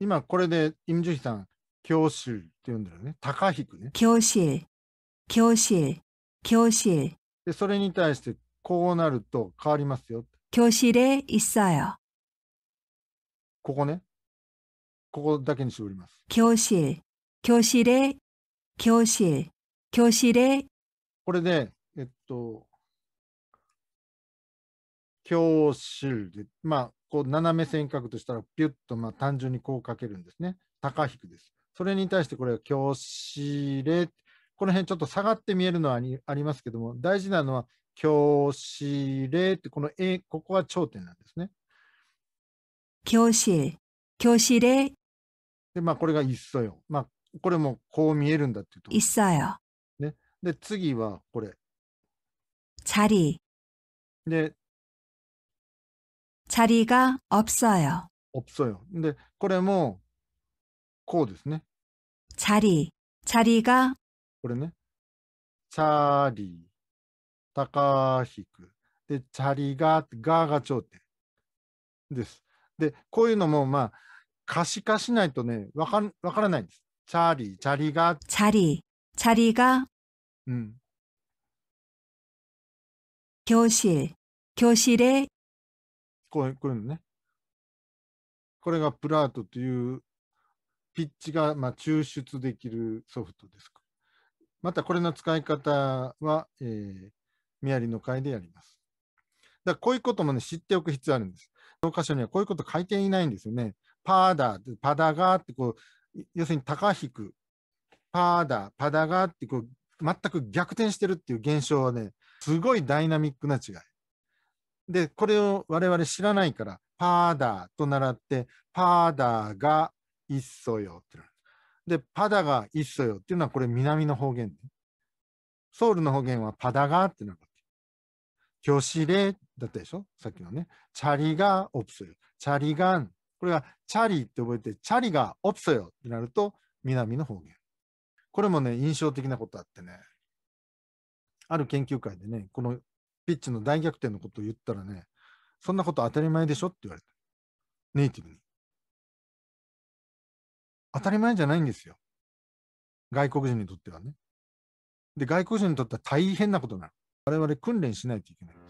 今これでイムジュヒさん、教習って言うんだよね。高引くね。教習、教習、教習。で、それに対してこうなると変わりますよ。教習で있어ここね。ここだけに絞ります。教習、教習で、教習、教習で。これで、えっと、教習で、まあ、こう斜め線くとしたらピュッとまあ単純にこうかけるんですね。高引くです。それに対してこれは強子れ。この辺ちょっと下がって見えるのはありますけども、大事なのは強子れってこの A、ここは頂点なんですね。強子、強子れ。で、まあこれがいっそよ。まあこれもこう見えるんだっていうと。いっよ。ね。で、次はこれ。チャリ。で、チャリが、가없어요없어요근で、これもこうですね。チャリ。チャリが。これね。チャリー、高引く。で、チャリが、ガーが頂点です。で、こういうのも、まあ、可視化しないとね、わかわからないんです。チャリチャリが。チャリチャリが。うん。教師。教師で。こうこいうのね。これがプラートというピッチがまあ抽出できるソフトです。またこれの使い方は、えー、メアリの会でやります。だこういうこともね、知っておく必要あるんです。教科書にはこういうこと書いていないんですよね。パーダ、パダガーってこう、要するに高引く、パーダ、パダガーってこう、全く逆転してるっていう現象はね、すごいダイナミックな違い。で、これを我々知らないから、パーダーと習って、パーダーがいっそよってで、パダがいっそよっていうのはこれ南の方言。ソウルの方言はパダガってなる。っョシレ令だったでしょさっきのね。チャリがオプソよ。チャリガン。これがチャリって覚えて、チャリがオプソよってなると南の方言。これもね、印象的なことあってね。ある研究会でね、このピッチの大逆転のことを言ったらね、そんなこと当たり前でしょって言われた。ネイティブに。当たり前じゃないんですよ。外国人にとってはね。で、外国人にとっては大変なことなの。我々訓練しないといけない。